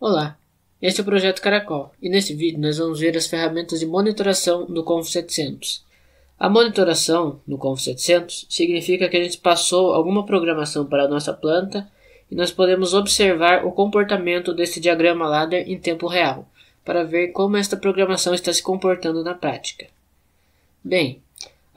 Olá, este é o Projeto Caracol e neste vídeo nós vamos ver as ferramentas de monitoração do Conf 700. A monitoração no Conf 700 significa que a gente passou alguma programação para a nossa planta e nós podemos observar o comportamento desse diagrama ladder em tempo real, para ver como esta programação está se comportando na prática. Bem,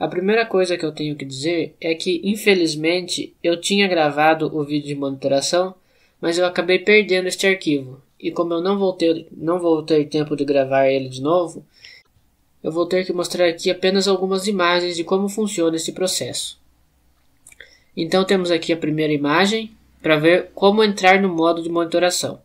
a primeira coisa que eu tenho que dizer é que, infelizmente, eu tinha gravado o vídeo de monitoração, mas eu acabei perdendo este arquivo, e como eu não vou ter, não vou ter tempo de gravar ele de novo, eu vou ter que mostrar aqui apenas algumas imagens de como funciona esse processo. Então temos aqui a primeira imagem para ver como entrar no modo de monitoração.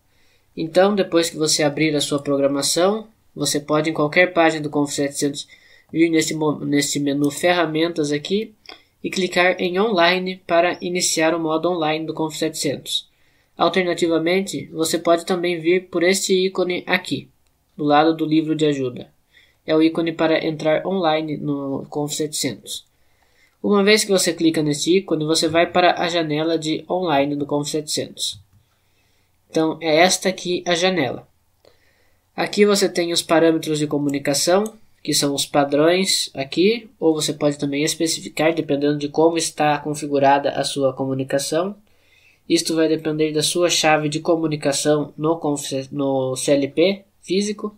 Então, depois que você abrir a sua programação, você pode em qualquer página do Conf 700 vir nesse, nesse menu ferramentas aqui e clicar em online para iniciar o modo online do Conf 700. Alternativamente, você pode também vir por este ícone aqui, do lado do livro de ajuda. É o ícone para entrar online no Conf 700. Uma vez que você clica neste ícone, você vai para a janela de online do Conf 700. Então, é esta aqui a janela. Aqui você tem os parâmetros de comunicação, que são os padrões aqui, ou você pode também especificar, dependendo de como está configurada a sua comunicação. Isto vai depender da sua chave de comunicação no, no CLP físico.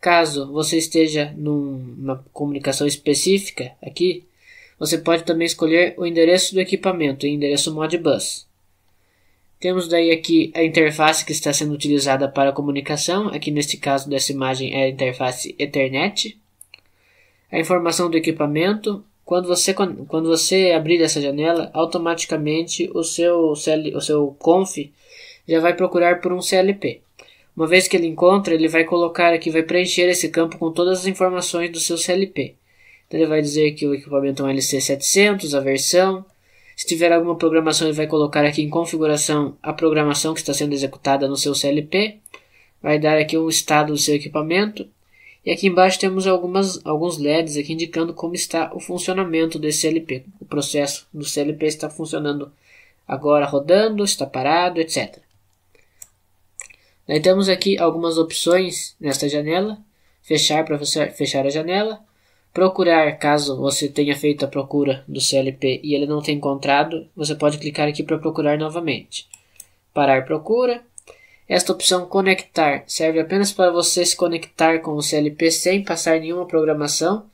Caso você esteja numa comunicação específica aqui, você pode também escolher o endereço do equipamento, endereço Modbus. Temos daí aqui a interface que está sendo utilizada para a comunicação, aqui neste caso dessa imagem é a interface Ethernet. A informação do equipamento, quando você, quando você abrir essa janela, automaticamente o seu, CL, o seu conf já vai procurar por um CLP. Uma vez que ele encontra, ele vai colocar aqui, vai preencher esse campo com todas as informações do seu CLP. Então ele vai dizer que o equipamento é um LC700, a versão. Se tiver alguma programação, ele vai colocar aqui em configuração a programação que está sendo executada no seu CLP. Vai dar aqui um estado do seu equipamento. E aqui embaixo temos algumas, alguns LEDs aqui indicando como está o funcionamento desse CLP. O processo do CLP está funcionando agora rodando, está parado, etc. Daí temos aqui algumas opções nesta janela. Fechar para fechar a janela. Procurar, caso você tenha feito a procura do CLP e ele não tenha encontrado, você pode clicar aqui para procurar novamente. Parar procura esta opção Conectar serve apenas para você se conectar com o CLP sem passar nenhuma programação.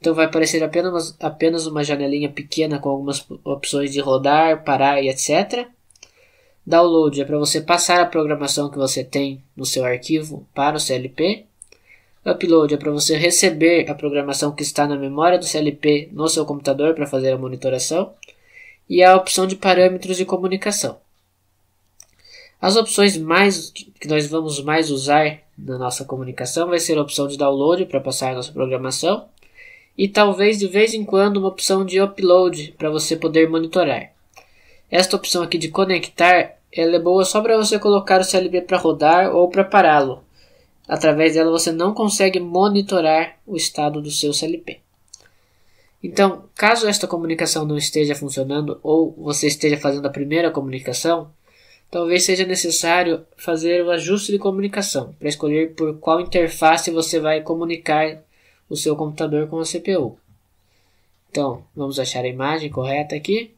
Então vai aparecer apenas, apenas uma janelinha pequena com algumas opções de rodar, parar e etc. Download é para você passar a programação que você tem no seu arquivo para o CLP. Upload é para você receber a programação que está na memória do CLP no seu computador para fazer a monitoração. E a opção de parâmetros de comunicação. As opções mais que nós vamos mais usar na nossa comunicação vai ser a opção de download para passar a nossa programação e talvez de vez em quando uma opção de upload para você poder monitorar. Esta opção aqui de conectar ela é boa só para você colocar o CLB para rodar ou para pará-lo. Através dela você não consegue monitorar o estado do seu CLP. Então, caso esta comunicação não esteja funcionando ou você esteja fazendo a primeira comunicação, Talvez seja necessário fazer o um ajuste de comunicação para escolher por qual interface você vai comunicar o seu computador com a CPU. Então, vamos achar a imagem correta aqui.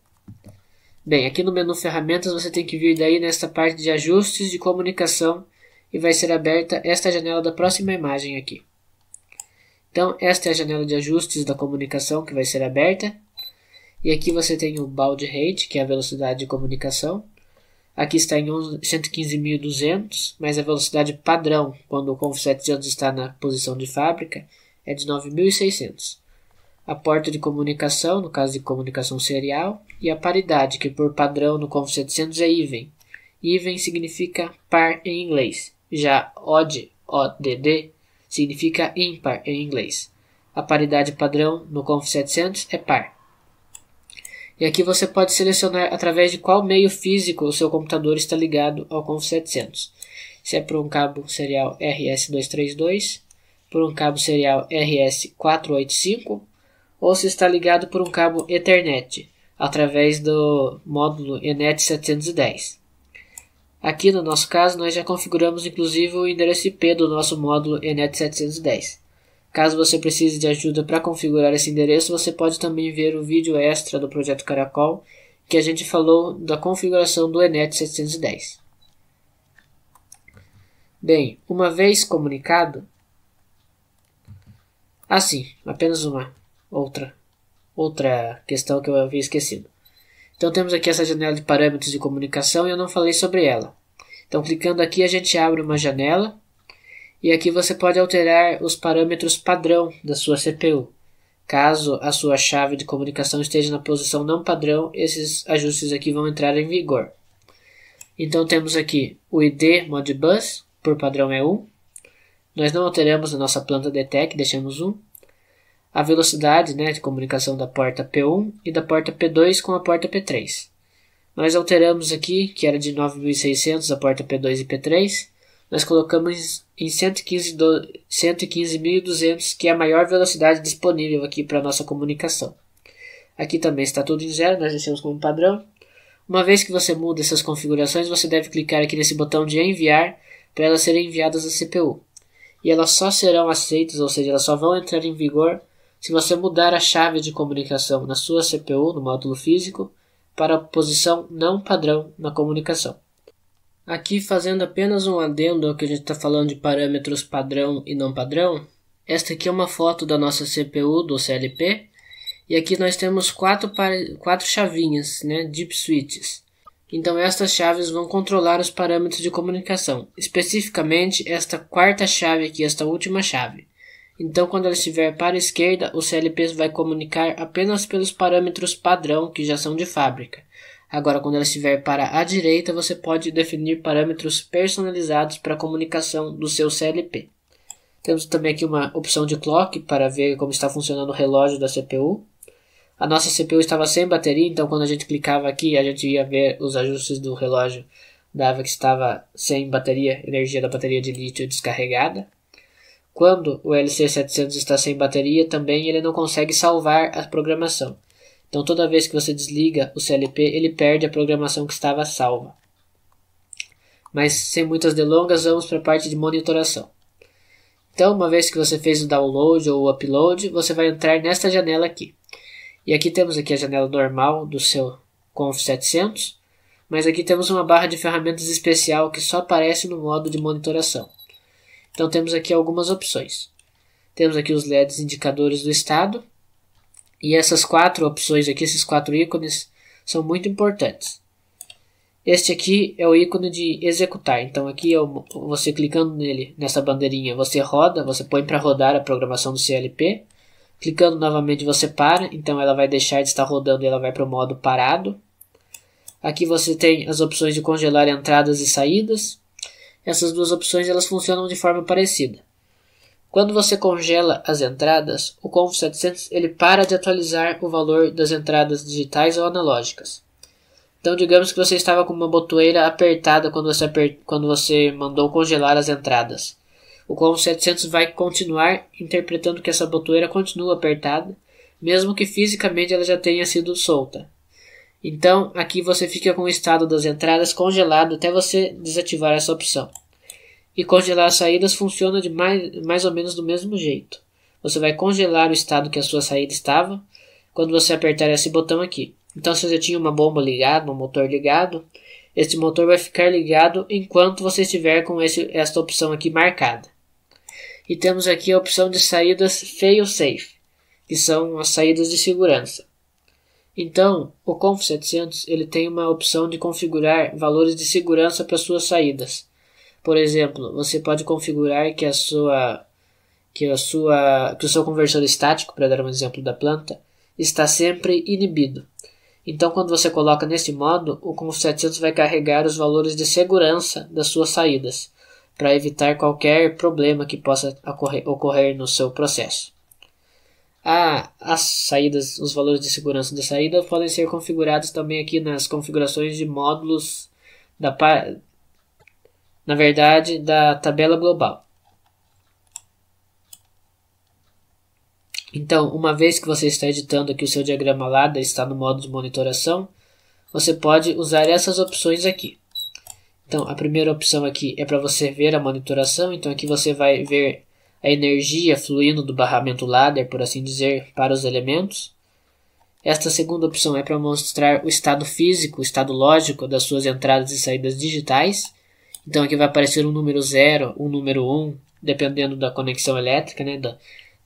Bem, aqui no menu ferramentas você tem que vir daí nesta parte de ajustes de comunicação e vai ser aberta esta janela da próxima imagem aqui. Então, esta é a janela de ajustes da comunicação que vai ser aberta. E aqui você tem o baud rate, que é a velocidade de comunicação. Aqui está em 115.200, mas a velocidade padrão, quando o Conf 700 está na posição de fábrica, é de 9.600. A porta de comunicação, no caso de comunicação serial, e a paridade, que por padrão no Conf 700 é even. Even significa par em inglês, já odd, odd, significa ímpar em inglês. A paridade padrão no Conf 700 é par. E aqui você pode selecionar através de qual meio físico o seu computador está ligado ao CONF700. Se é por um cabo serial RS232, por um cabo serial RS485, ou se está ligado por um cabo Ethernet, através do módulo ENET 710. Aqui no nosso caso, nós já configuramos inclusive o endereço IP do nosso módulo ENET 710. Caso você precise de ajuda para configurar esse endereço, você pode também ver o vídeo extra do projeto Caracol, que a gente falou da configuração do ENET 710. Bem, uma vez comunicado. Ah, sim, apenas uma outra outra questão que eu havia esquecido. Então temos aqui essa janela de parâmetros de comunicação e eu não falei sobre ela. Então clicando aqui a gente abre uma janela e aqui você pode alterar os parâmetros padrão da sua CPU. Caso a sua chave de comunicação esteja na posição não padrão, esses ajustes aqui vão entrar em vigor. Então temos aqui o ID Modbus, por padrão é 1. Nós não alteramos a nossa planta DTEC, deixamos 1. A velocidade né, de comunicação da porta P1 e da porta P2 com a porta P3. Nós alteramos aqui, que era de 9600 a porta P2 e P3, nós colocamos em 115.200, que é a maior velocidade disponível aqui para nossa comunicação. Aqui também está tudo em zero, nós deixamos como padrão. Uma vez que você muda essas configurações, você deve clicar aqui nesse botão de enviar para elas serem enviadas à CPU. E elas só serão aceitas, ou seja, elas só vão entrar em vigor se você mudar a chave de comunicação na sua CPU, no módulo físico, para a posição não padrão na comunicação. Aqui, fazendo apenas um adendo ao que a gente está falando de parâmetros padrão e não padrão, esta aqui é uma foto da nossa CPU do CLP e aqui nós temos quatro, quatro chavinhas, né, deep switches. Então estas chaves vão controlar os parâmetros de comunicação, especificamente esta quarta chave aqui, esta última chave. Então quando ela estiver para a esquerda, o CLP vai comunicar apenas pelos parâmetros padrão que já são de fábrica. Agora, quando ela estiver para a direita, você pode definir parâmetros personalizados para a comunicação do seu CLP. Temos também aqui uma opção de clock para ver como está funcionando o relógio da CPU. A nossa CPU estava sem bateria, então quando a gente clicava aqui, a gente ia ver os ajustes do relógio. Dava que estava sem bateria, energia da bateria de lítio descarregada. Quando o LC700 está sem bateria, também ele não consegue salvar a programação. Então toda vez que você desliga o CLP, ele perde a programação que estava salva. Mas sem muitas delongas, vamos para a parte de monitoração. Então, uma vez que você fez o download ou o upload, você vai entrar nesta janela aqui. E aqui temos aqui a janela normal do seu Conf 700, mas aqui temos uma barra de ferramentas especial que só aparece no modo de monitoração. Então temos aqui algumas opções. Temos aqui os LEDs indicadores do estado, e essas quatro opções aqui, esses quatro ícones, são muito importantes. Este aqui é o ícone de executar. Então aqui eu, é você clicando nele, nessa bandeirinha, você roda, você põe para rodar a programação do CLP. Clicando novamente você para, então ela vai deixar de estar rodando e ela vai para o modo parado. Aqui você tem as opções de congelar entradas e saídas. Essas duas opções elas funcionam de forma parecida. Quando você congela as entradas, o Conf 700 ele para de atualizar o valor das entradas digitais ou analógicas. Então, digamos que você estava com uma botoeira apertada quando você, aper... quando você mandou congelar as entradas. O Conf 700 vai continuar interpretando que essa botoeira continua apertada, mesmo que fisicamente ela já tenha sido solta. Então, aqui você fica com o estado das entradas congelado até você desativar essa opção e congelar saídas funciona de mais, mais ou menos do mesmo jeito. Você vai congelar o estado que a sua saída estava quando você apertar esse botão aqui. Então, se você tinha uma bomba ligada, um motor ligado, este motor vai ficar ligado enquanto você estiver com esse, esta opção aqui marcada. E temos aqui a opção de saídas fail-safe, que são as saídas de segurança. Então, o Conf 700 ele tem uma opção de configurar valores de segurança para suas saídas. Por exemplo, você pode configurar que a sua que a sua que o seu conversor estático, para dar um exemplo da planta, está sempre inibido. Então, quando você coloca nesse modo, o Conf 700 vai carregar os valores de segurança das suas saídas, para evitar qualquer problema que possa ocorrer, ocorrer no seu processo. Ah, as saídas, os valores de segurança da saída podem ser configurados também aqui nas configurações de módulos da, na verdade, da tabela global. Então, uma vez que você está editando aqui o seu diagrama LADA está no modo de monitoração, você pode usar essas opções aqui. Então, a primeira opção aqui é para você ver a monitoração. Então, aqui você vai ver a energia fluindo do barramento ladder, por assim dizer, para os elementos. Esta segunda opção é para mostrar o estado físico, o estado lógico das suas entradas e saídas digitais. Então aqui vai aparecer um número 0, um número 1, um, dependendo da conexão elétrica, né, da,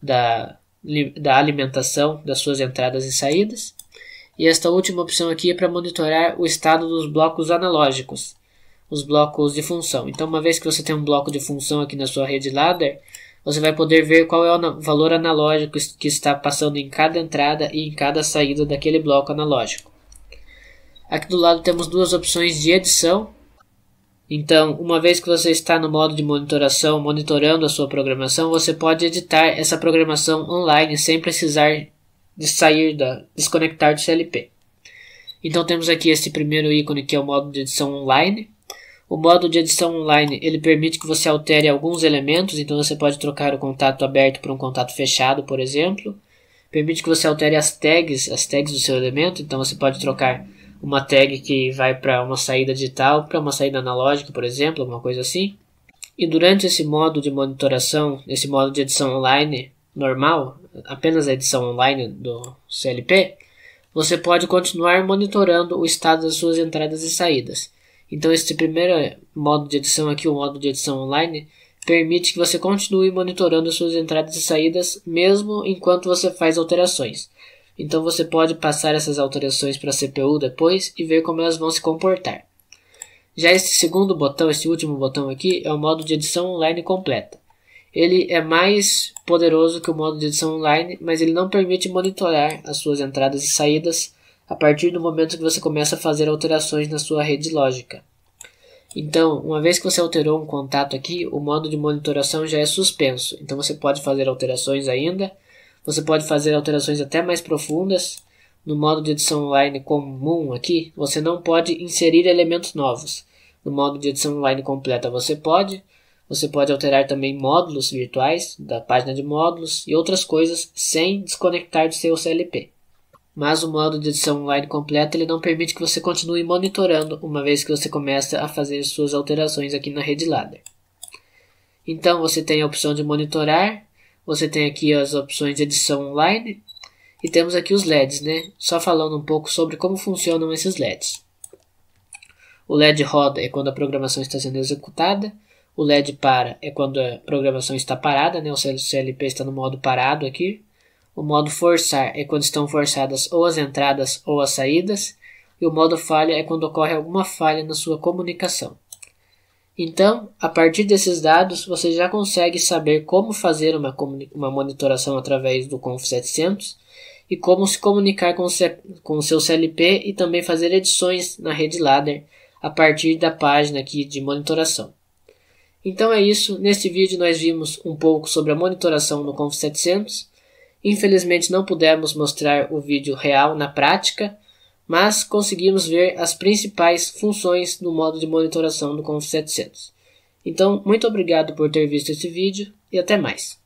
da, da alimentação das suas entradas e saídas. E esta última opção aqui é para monitorar o estado dos blocos analógicos, os blocos de função. Então, uma vez que você tem um bloco de função aqui na sua rede ladder, você vai poder ver qual é o valor analógico que está passando em cada entrada e em cada saída daquele bloco analógico. Aqui do lado temos duas opções de edição então, uma vez que você está no modo de monitoração, monitorando a sua programação, você pode editar essa programação online sem precisar de sair da desconectar do CLP. Então temos aqui esse primeiro ícone que é o modo de edição online. O modo de edição online ele permite que você altere alguns elementos, então você pode trocar o contato aberto por um contato fechado, por exemplo. Permite que você altere as tags, as tags do seu elemento, então você pode trocar uma tag que vai para uma saída digital, para uma saída analógica, por exemplo, alguma coisa assim. E durante esse modo de monitoração, esse modo de edição online normal, apenas a edição online do CLP, você pode continuar monitorando o estado das suas entradas e saídas. Então, este primeiro modo de edição aqui, o modo de edição online, permite que você continue monitorando as suas entradas e saídas mesmo enquanto você faz alterações. Então você pode passar essas alterações para a CPU depois e ver como elas vão se comportar. Já este segundo botão, este último botão aqui, é o modo de edição online completa. Ele é mais poderoso que o modo de edição online, mas ele não permite monitorar as suas entradas e saídas a partir do momento que você começa a fazer alterações na sua rede lógica. Então, uma vez que você alterou um contato aqui, o modo de monitoração já é suspenso, então você pode fazer alterações ainda, você pode fazer alterações até mais profundas. No modo de edição online comum aqui, você não pode inserir elementos novos. No modo de edição online completa, você pode. Você pode alterar também módulos virtuais da página de módulos e outras coisas sem desconectar do seu CLP. Mas o modo de edição online completa ele não permite que você continue monitorando uma vez que você começa a fazer suas alterações aqui na rede ladder. Então você tem a opção de monitorar você tem aqui as opções de edição online e temos aqui os LEDs, né? Só falando um pouco sobre como funcionam esses LEDs. O LED roda é quando a programação está sendo executada. O LED para é quando a programação está parada, né? O CLP está no modo parado aqui. O modo forçar é quando estão forçadas ou as entradas ou as saídas. E o modo falha é quando ocorre alguma falha na sua comunicação. Então, a partir desses dados, você já consegue saber como fazer uma, uma monitoração através do Conf 700 e como se comunicar com, com o seu CLP e também fazer edições na rede Ladder a partir da página aqui de monitoração. Então é isso, neste vídeo nós vimos um pouco sobre a monitoração no Conf 700. Infelizmente não pudemos mostrar o vídeo real na prática, mas conseguimos ver as principais funções do modo de monitoração do Conf700. Então, muito obrigado por ter visto esse vídeo e até mais.